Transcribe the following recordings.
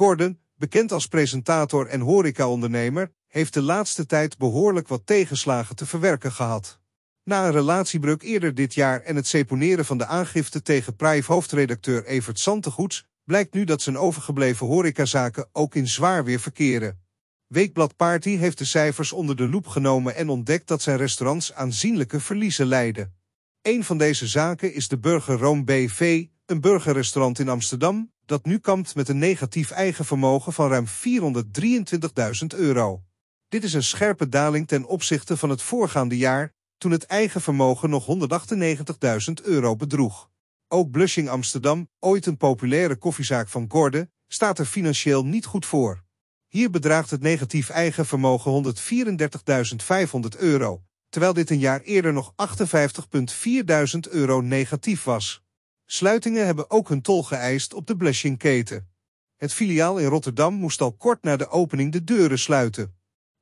Gordon, bekend als presentator en horecaondernemer, heeft de laatste tijd behoorlijk wat tegenslagen te verwerken gehad. Na een relatiebreuk eerder dit jaar en het seponeren van de aangifte tegen Prive-hoofdredacteur Evert Santegoets, blijkt nu dat zijn overgebleven horecazaken ook in zwaar weer verkeren. Weekblad Party heeft de cijfers onder de loep genomen en ontdekt dat zijn restaurants aanzienlijke verliezen leiden. Een van deze zaken is de Burger Room BV, een burgerrestaurant in Amsterdam, dat nu kampt met een negatief eigen vermogen van ruim 423.000 euro. Dit is een scherpe daling ten opzichte van het voorgaande jaar, toen het eigen vermogen nog 198.000 euro bedroeg. Ook Blushing Amsterdam, ooit een populaire koffiezaak van Gorde, staat er financieel niet goed voor. Hier bedraagt het negatief eigen vermogen 134.500 euro, terwijl dit een jaar eerder nog 58.400 euro negatief was. Sluitingen hebben ook hun tol geëist op de Blushing-keten. Het filiaal in Rotterdam moest al kort na de opening de deuren sluiten.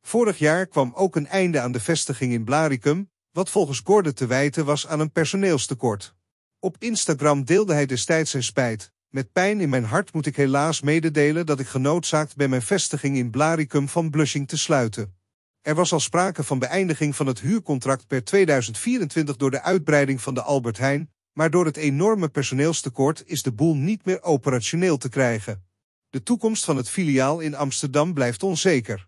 Vorig jaar kwam ook een einde aan de vestiging in Blaricum, wat volgens Gordon te wijten was aan een personeelstekort. Op Instagram deelde hij destijds zijn spijt. Met pijn in mijn hart moet ik helaas mededelen dat ik genoodzaakt ben mijn vestiging in Blaricum van Blushing te sluiten. Er was al sprake van beëindiging van het huurcontract per 2024 door de uitbreiding van de Albert Heijn, maar door het enorme personeelstekort is de boel niet meer operationeel te krijgen. De toekomst van het filiaal in Amsterdam blijft onzeker.